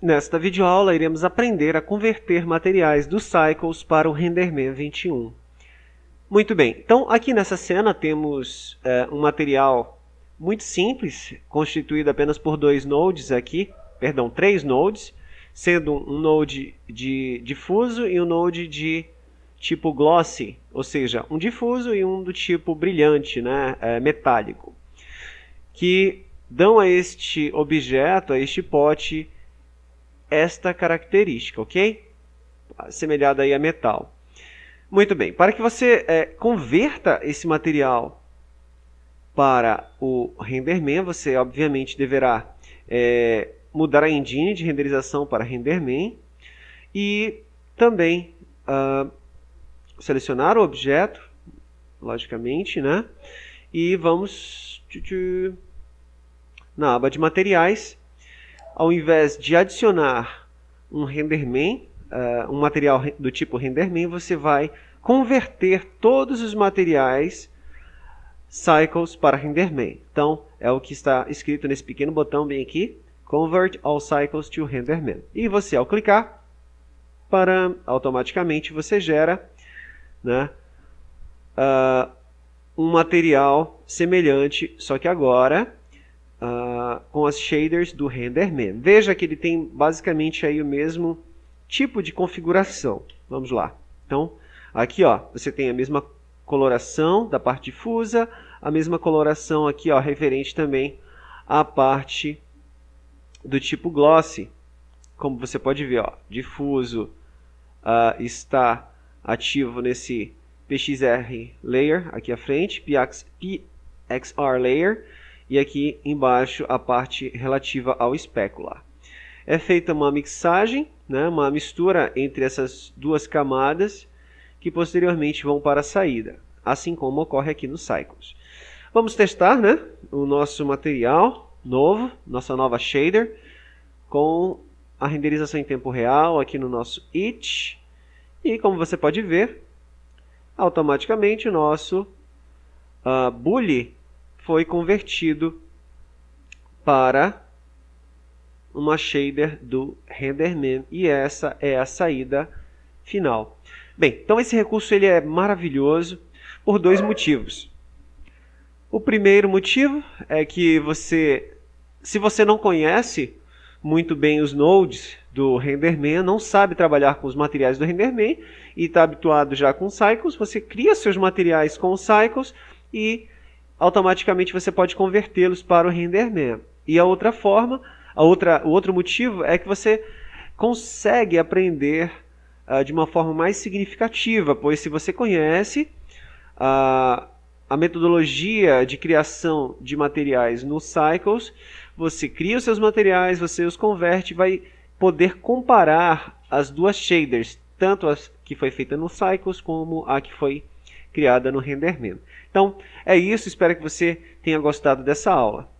Nesta videoaula, iremos aprender a converter materiais do Cycles para o RenderMan 21. Muito bem, então aqui nessa cena temos é, um material muito simples, constituído apenas por dois nodes aqui, perdão, três nodes, sendo um node de difuso e um node de tipo glossy, ou seja, um difuso e um do tipo brilhante, né, é, metálico, que dão a este objeto, a este pote, esta característica, ok? Semelhada aí a metal. Muito bem, para que você é, converta esse material para o RenderMan, você obviamente deverá é, mudar a engine de renderização para RenderMan e também uh, selecionar o objeto, logicamente, né? E vamos na aba de materiais ao invés de adicionar um renderman, uh, um material do tipo renderman, você vai converter todos os materiais cycles para renderman. Então, é o que está escrito nesse pequeno botão bem aqui, convert all cycles to renderman. E você ao clicar, para automaticamente você gera, né, uh, um material semelhante, só que agora uh, com as shaders do RenderMan. Veja que ele tem basicamente aí o mesmo tipo de configuração. Vamos lá. Então, aqui ó, você tem a mesma coloração da parte difusa, a mesma coloração aqui ó, referente também à parte do tipo glossy. Como você pode ver, ó, difuso uh, está ativo nesse PXR layer aqui à frente, PX, PXR layer, e aqui embaixo a parte relativa ao especular. É feita uma mixagem, né, uma mistura entre essas duas camadas que posteriormente vão para a saída, assim como ocorre aqui no Cycles. Vamos testar né, o nosso material novo, nossa nova shader, com a renderização em tempo real aqui no nosso It. E como você pode ver, automaticamente o nosso uh, Bully foi convertido para uma shader do RenderMan e essa é a saída final. Bem, então esse recurso ele é maravilhoso por dois motivos. O primeiro motivo é que você, se você não conhece muito bem os nodes do RenderMan, não sabe trabalhar com os materiais do RenderMan e está habituado já com Cycles, você cria seus materiais com Cycles e automaticamente você pode convertê-los para o RenderMan. E a outra forma, a outra, o outro motivo é que você consegue aprender uh, de uma forma mais significativa, pois se você conhece uh, a metodologia de criação de materiais no Cycles, você cria os seus materiais, você os converte, vai poder comparar as duas shaders, tanto as que foi feita no Cycles como a que foi feita criada no RenderMan. Então, é isso. Espero que você tenha gostado dessa aula.